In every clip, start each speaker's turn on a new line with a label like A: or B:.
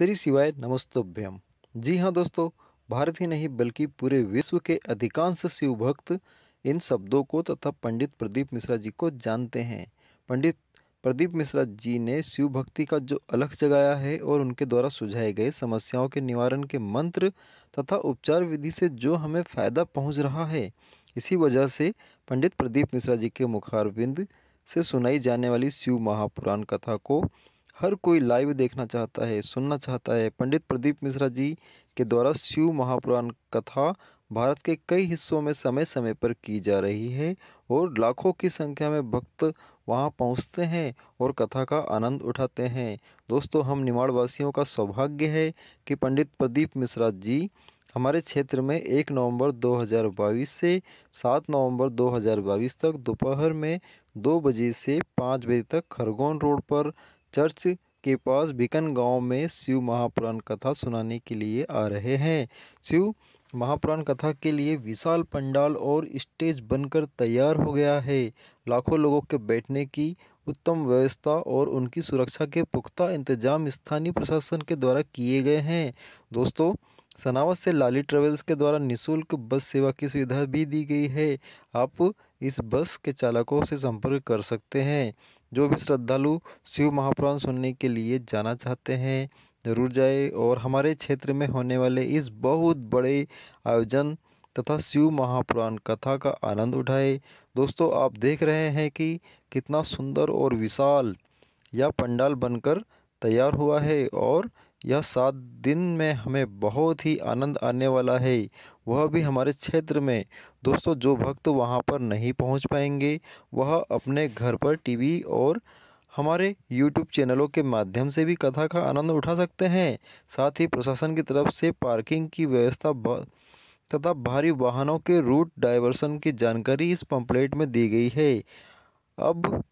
A: श्री शिवाय नमस्तोभ्यम जी हाँ दोस्तों भारत ही नहीं बल्कि पूरे विश्व के अधिकांश शिव भक्त इन शब्दों को तथा पंडित प्रदीप मिश्रा जी को जानते हैं पंडित प्रदीप मिश्रा जी ने शिव भक्ति का जो अलख जगाया है और उनके द्वारा सुझाए गए समस्याओं के निवारण के मंत्र तथा उपचार विधि से जो हमें फ़ायदा पहुंच रहा है इसी वजह से पंडित प्रदीप मिश्रा जी के मुखारविंद से सुनाई जाने वाली शिव महापुराण कथा को हर कोई लाइव देखना चाहता है सुनना चाहता है पंडित प्रदीप मिश्रा जी के द्वारा शिव महापुराण कथा भारत के कई हिस्सों में समय समय पर की जा रही है और लाखों की संख्या में भक्त वहाँ पहुँचते हैं और कथा का आनंद उठाते हैं दोस्तों हम निमाड़ वासियों का सौभाग्य है कि पंडित प्रदीप मिश्रा जी हमारे क्षेत्र में एक नवंबर 2022 से सात नवंबर 2022 तक दोपहर में दो बजे से पाँच बजे तक खरगोन रोड पर चर्च के पास बिकन गांव में शिव महापुराण कथा सुनाने के लिए आ रहे हैं शिव महापुराण कथा के लिए विशाल पंडाल और स्टेज बनकर तैयार हो गया है लाखों लोगों के बैठने की उत्तम व्यवस्था और उनकी सुरक्षा के पुख्ता इंतजाम स्थानीय प्रशासन के द्वारा किए गए हैं दोस्तों सनावत से लाली ट्रेवल्स के द्वारा निशुल्क बस सेवा की सुविधा भी दी गई है आप इस बस के चालकों से संपर्क कर सकते हैं जो भी श्रद्धालु शिव महापुराण सुनने के लिए जाना चाहते हैं ज़रूर जाए और हमारे क्षेत्र में होने वाले इस बहुत बड़े आयोजन तथा शिव महापुराण कथा का आनंद उठाए दोस्तों आप देख रहे हैं कि कितना सुंदर और विशाल यह पंडाल बनकर तैयार हुआ है और यह सात दिन में हमें बहुत ही आनंद आने वाला है वह भी हमारे क्षेत्र में दोस्तों जो भक्त वहाँ पर नहीं पहुँच पाएंगे वह अपने घर पर टीवी और हमारे यूट्यूब चैनलों के माध्यम से भी कथा का आनंद उठा सकते हैं साथ ही प्रशासन की तरफ से पार्किंग की व्यवस्था तथा भारी वाहनों के रूट डाइवर्सन की जानकारी इस पंपलेट में दी गई है अब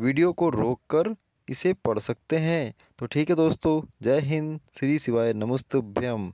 A: वीडियो को रोककर इसे पढ़ सकते हैं तो ठीक है दोस्तों जय हिंद श्री शिवाय नमस्तभ्यम